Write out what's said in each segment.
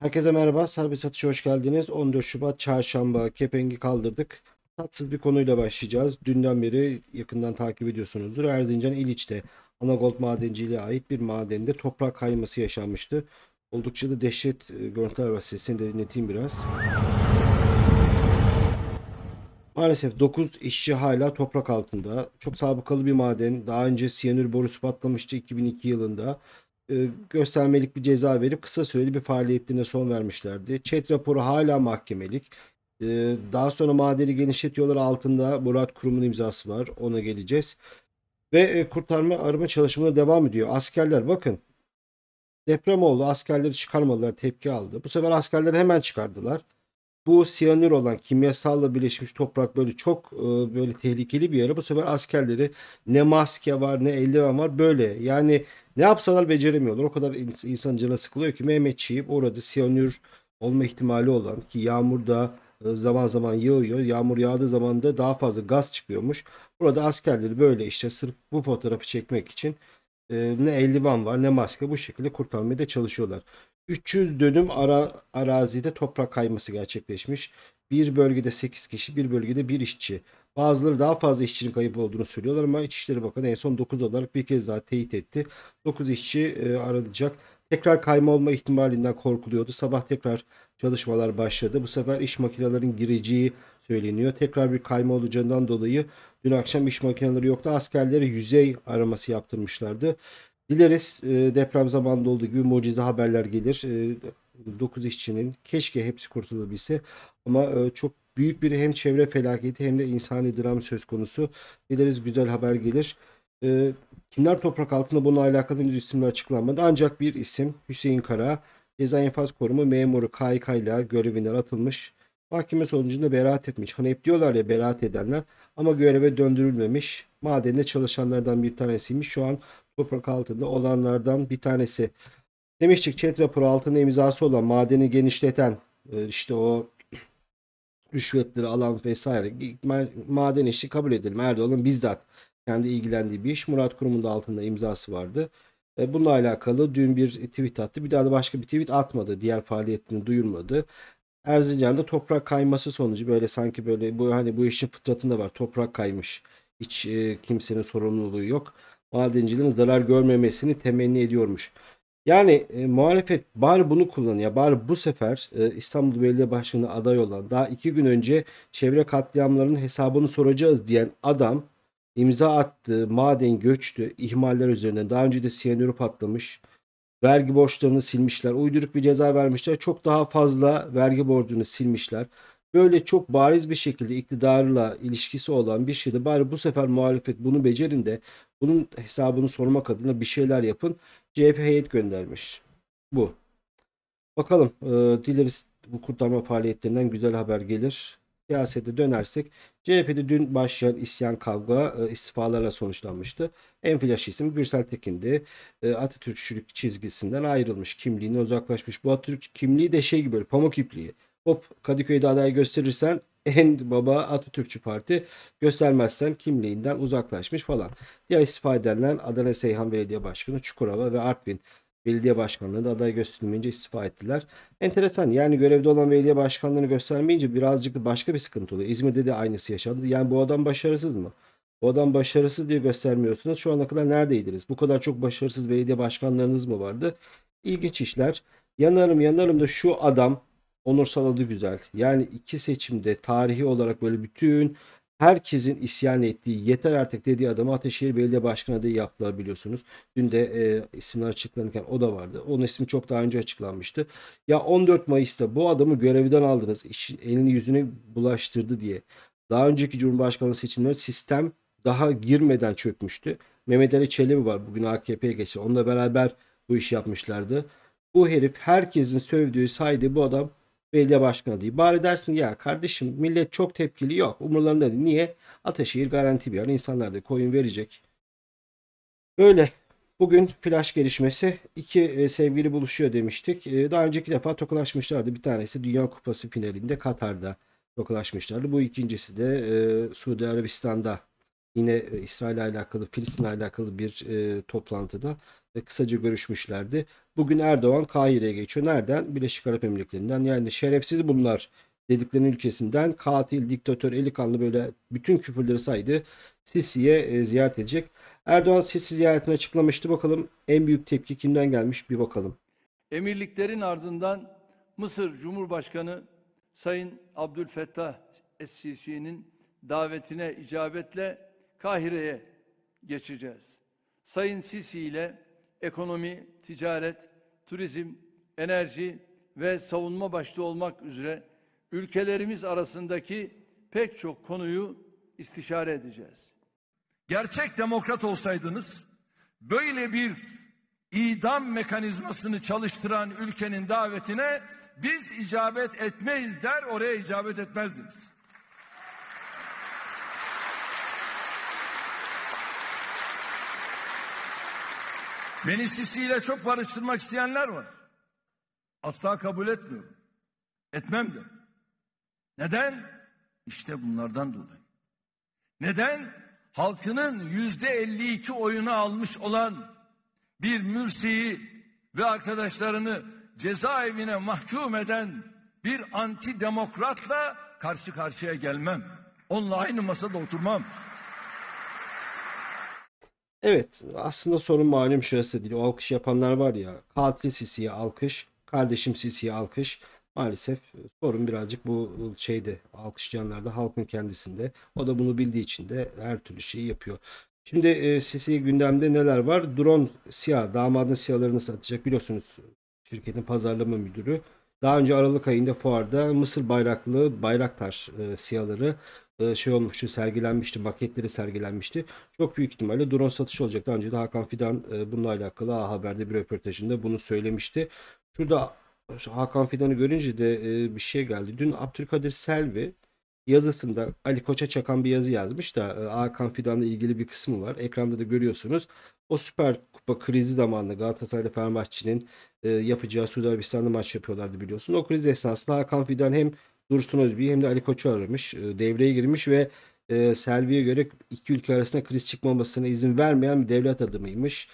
Herkese merhaba. Serbest satışa hoş geldiniz. 14 Şubat Çarşamba. Kepengi kaldırdık. Tatsız bir konuyla başlayacağız. Dünden beri yakından takip ediyorsunuzdur. Erzincan İliç'te Anagold madenciliğe ait bir madende toprak kayması yaşanmıştı. Oldukça da dehşet e, görüntüler var. Sesini de dinleteyim biraz. Maalesef 9 işçi hala toprak altında. Çok sabıkalı bir maden. Daha önce siyanür borusu patlamıştı 2002 yılında. E, göstermelik bir ceza verip kısa süreli bir faaliyetlerine son vermişlerdi. Çet raporu hala mahkemelik. E, daha sonra madeni genişletiyorlar altında Murat Kurum'un imzası var. Ona geleceğiz. Ve e, kurtarma arama çalışmaları devam ediyor. Askerler bakın deprem oldu. Askerleri çıkarmadılar. Tepki aldı. Bu sefer askerleri hemen çıkardılar. Bu siyanür olan kimyasalla birleşmiş toprak böyle çok böyle tehlikeli bir yere. Bu sefer askerleri ne maske var ne eldiven var böyle. Yani ne yapsalar beceremiyorlar. O kadar insan canı sıkılıyor ki Mehmet Çiğip orada siyanür olma ihtimali olan ki yağmurda e, zaman zaman yağıyor. Yağmur yağdığı zaman da daha fazla gaz çıkıyormuş. Burada askerleri böyle işte sırf bu fotoğrafı çekmek için e, ne eldiven var ne maske bu şekilde kurtarmaya da çalışıyorlar. 300 dönüm ara, arazide toprak kayması gerçekleşmiş. Bir bölgede 8 kişi, bir bölgede bir işçi. Bazıları daha fazla işçinin kayıp olduğunu söylüyorlar ama İçişleri Bakanı en son 9 olarak bir kez daha teyit etti. 9 işçi e, aranacak. Tekrar kayma olma ihtimalinden korkuluyordu. Sabah tekrar çalışmalar başladı. Bu sefer iş makinelerinin gireceği söyleniyor. Tekrar bir kayma olacağından dolayı dün akşam iş makineleri yoktu. Askerlere yüzey araması yaptırmışlardı. Dileriz e, deprem zamanında olduğu gibi mucize haberler gelir. E, 9 işçinin keşke hepsi kurtulabilse ama e, çok büyük bir hem çevre felaketi hem de insani dram söz konusu. Dileriz güzel haber gelir. E, kimler toprak altında bununla alakalı henüz isimler açıklanmadı. Ancak bir isim Hüseyin Kara ceza infaz korumu memuru KYK ile görevinden atılmış. Mahkeme sonucunda beraat etmiş. Hani hep diyorlar ya beraat edenler ama göreve döndürülmemiş. Madende çalışanlardan bir tanesiymiş. Şu an toprak altında olanlardan bir tanesi. Demişçik chat Pro altında imzası olan madeni genişleten e, işte o rüşvetleri alan vesaire maden işi kabul edelim. Erdoğan'ın bizzat kendi ilgilendiği bir iş. Murat Kurum'un da altında imzası vardı. E, bununla alakalı dün bir tweet attı. Bir daha da başka bir tweet atmadı. Diğer faaliyetini duyurmadı. Erzincan'da toprak kayması sonucu böyle sanki böyle bu hani bu işin fıtratında var. Toprak kaymış. Hiç e, kimsenin sorumluluğu yok. Madenciliğin zarar görmemesini temenni ediyormuş. Yani e, muhalefet bari bunu kullanıyor. Bari bu sefer e, İstanbul Belediye Başkanı aday olan daha iki gün önce çevre katliamlarının hesabını soracağız diyen adam imza attı, maden göçtü, ihmaller üzerinden Daha önce de siyanürü patlamış. Vergi borçlarını silmişler. Uyduruk bir ceza vermişler. Çok daha fazla vergi borcunu silmişler. Böyle çok bariz bir şekilde iktidarla ilişkisi olan bir şeyde bari bu sefer muhalefet bunu becerin de bunun hesabını sormak adına bir şeyler yapın. CHP heyet göndermiş. Bu. Bakalım e, dileriz bu kurtarma faaliyetlerinden güzel haber gelir. Siyasete dönersek CHP'de dün başlayan isyan kavga e, istifalarla sonuçlanmıştı. En flash isim Gürsel Tekin'di. E, Atatürkçülük çizgisinden ayrılmış. Kimliğine uzaklaşmış. Bu Atatürk kimliği de şey gibi böyle pamuk ipliği. Hop Kadıköy'de aday gösterirsen en baba Atatürkçü Parti göstermezsen kimliğinden uzaklaşmış falan. Diğer istifa edenler Adana Seyhan Belediye Başkanı Çukurova ve Artvin belediye başkanları da aday gösterilmeyince istifa ettiler. Enteresan yani görevde olan belediye başkanlarını göstermeyince birazcık başka bir sıkıntı oluyor. İzmir'de de aynısı yaşandı. Yani bu adam başarısız mı? Bu adam başarısız diye göstermiyorsunuz. Şu ana kadar neredeydiniz? Bu kadar çok başarısız belediye başkanlarınız mı vardı? İlginç işler. Yanarım yanarım da şu adam Onur Saladı Güzel. Yani iki seçimde tarihi olarak böyle bütün herkesin isyan ettiği yeter artık dediği adamı Ateşehir Belediye Başkanı diye biliyorsunuz Dün de e, isimler açıklanırken o da vardı. Onun ismi çok daha önce açıklanmıştı. Ya 14 Mayıs'ta bu adamı görevden aldınız. İşin, elini yüzünü bulaştırdı diye. Daha önceki Cumhurbaşkanlığı seçimleri sistem daha girmeden çökmüştü. Mehmet Ali Çelebi var bugün AKP'ye geçti. Onunla beraber bu işi yapmışlardı. Bu herif herkesin sövdüğü saydı bu adam belediye başkanı değil. Bari dersin ya kardeşim millet çok tepkili yok. Umurlarında değil. Niye? Ataşehir garanti bir yer. İnsanlar da koyun verecek. Böyle. Bugün flash gelişmesi. iki e, sevgili buluşuyor demiştik. E, daha önceki defa tokalaşmışlardı. Bir tanesi Dünya Kupası finalinde Katar'da tokalaşmışlardı. Bu ikincisi de e, Suudi Arabistan'da yine e, İsrail ile alakalı, Filistin ile alakalı bir e, toplantıda kısaca görüşmüşlerdi. Bugün Erdoğan Kahire'ye geçiyor. Nereden? Birleşik Arap Emirlikleri'nden. Yani şerefsiz bunlar dediklerinin ülkesinden katil, diktatör, eli kanlı böyle bütün küfürleri saydı. Sisi'ye e, ziyaret edecek. Erdoğan Sisi ziyaretini açıklamıştı. Bakalım en büyük tepki kimden gelmiş bir bakalım. Emirliklerin ardından Mısır Cumhurbaşkanı Sayın Abdülfettah Es-Sisi'nin davetine icabetle Kahire'ye geçeceğiz. Sayın Sisi ile ekonomi, ticaret, turizm, enerji ve savunma başta olmak üzere ülkelerimiz arasındaki pek çok konuyu istişare edeceğiz. Gerçek demokrat olsaydınız böyle bir idam mekanizmasını çalıştıran ülkenin davetine biz icabet etmeyiz der oraya icabet etmezdiniz. Beni sisiyle çok barıştırmak isteyenler var. Asla kabul etmiyorum. Etmem de. Neden? İşte bunlardan dolayı. Neden? Halkının yüzde 52 oyunu almış olan bir Mürsi'yi ve arkadaşlarını cezaevine mahkum eden bir anti demokratla karşı karşıya gelmem. Onunla aynı masada oturmam. Evet aslında sorun malum şurası değil. O alkış yapanlar var ya katil Sisi'ye alkış, kardeşim Sisi'ye alkış. Maalesef e, sorun birazcık bu e, şeyde alkışlayanlarda halkın kendisinde. O da bunu bildiği için de her türlü şeyi yapıyor. Şimdi e, Sisi gündemde neler var? Drone siyah, damadın siyahlarını satacak biliyorsunuz şirketin pazarlama müdürü. Daha önce Aralık ayında fuarda Mısır bayraklı Bayraktar e, siyaları e, şey olmuştu, sergilenmişti, maketleri sergilenmişti. Çok büyük ihtimalle drone satışı olacak. Daha önce de Hakan Fidan e, bununla alakalı A Haber'de bir röportajında bunu söylemişti. Şurada Hakan Fidan'ı görünce de e, bir şey geldi. Dün Abdülkadir Selvi yazısında Ali Koç'a çakan bir yazı yazmış da Hakan Fidan'la ilgili bir kısmı var. Ekranda da görüyorsunuz. O Süper Kupa krizi zamanında Galatasaray'la Fenerbahçe'nin yapacağı Suudi Arabistan'da maç yapıyorlardı biliyorsun. O kriz esnasında Hakan Fidan hem Dursun Özbiy hem de Ali Koç'u aramış. E, devreye girmiş ve e, Selvi'ye göre iki ülke arasında kriz çıkmamasına izin vermeyen bir devlet adamıymış.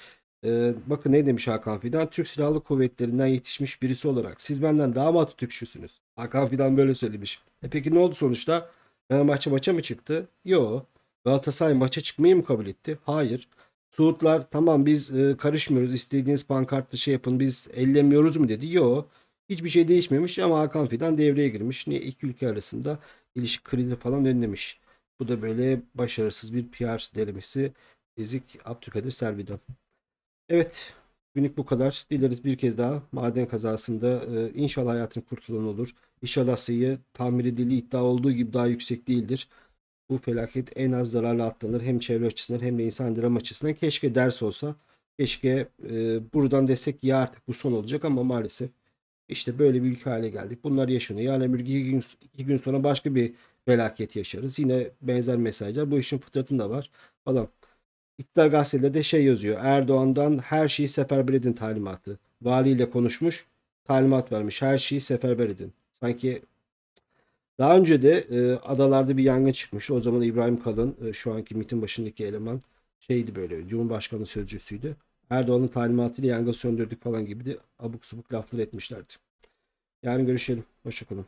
E, bakın ne demiş Hakan Fidan? Türk Silahlı Kuvvetlerinden yetişmiş birisi olarak siz benden daha mı Atatürkçüsünüz? Hakan Fidan böyle söylemiş. E peki ne oldu sonuçta? Fenerbahçe maça mı çıktı? Yo. Galatasaray maça çıkmayı mı kabul etti? Hayır. Suudlar tamam biz e, karışmıyoruz istediğiniz pankartlı şey yapın biz ellemiyoruz mu dedi. Yo. Hiçbir şey değişmemiş ama Hakan Fidan devreye girmiş. Niye iki ülke arasında ilişki krizi falan önlemiş. Bu da böyle başarısız bir PR denemesi. Ezik Abdülkadir Servidan. Evet günlük bu kadar. Dileriz bir kez daha maden kazasında e, inşallah hayatın kurtulan olur. İnşallah sayı tamir edildiği iddia olduğu gibi daha yüksek değildir. Bu felaket en az zararla atlanır. Hem çevre açısından hem de insan dram açısından. Keşke ders olsa. Keşke e, buradan desek ya artık bu son olacak ama maalesef işte böyle bir ülke hale geldik. Bunlar yaşanıyor. Yani bir iki gün, iki gün sonra başka bir felaket yaşarız. Yine benzer mesajlar. Bu işin fıtratında var falan. İktidar gazeteleri de şey yazıyor. Erdoğan'dan her şeyi seferber edin talimatı. Valiyle konuşmuş. Talimat vermiş. Her şeyi seferber edin. Sanki daha önce de e, adalarda bir yangın çıkmış. O zaman İbrahim Kalın e, şu anki MIT'in başındaki eleman şeydi böyle Cumhurbaşkanı sözcüsüydü. Erdoğan'ın talimatıyla yangın söndürdük falan gibi de abuk subuk laflar etmişlerdi. Yarın görüşelim. Hoşçakalın.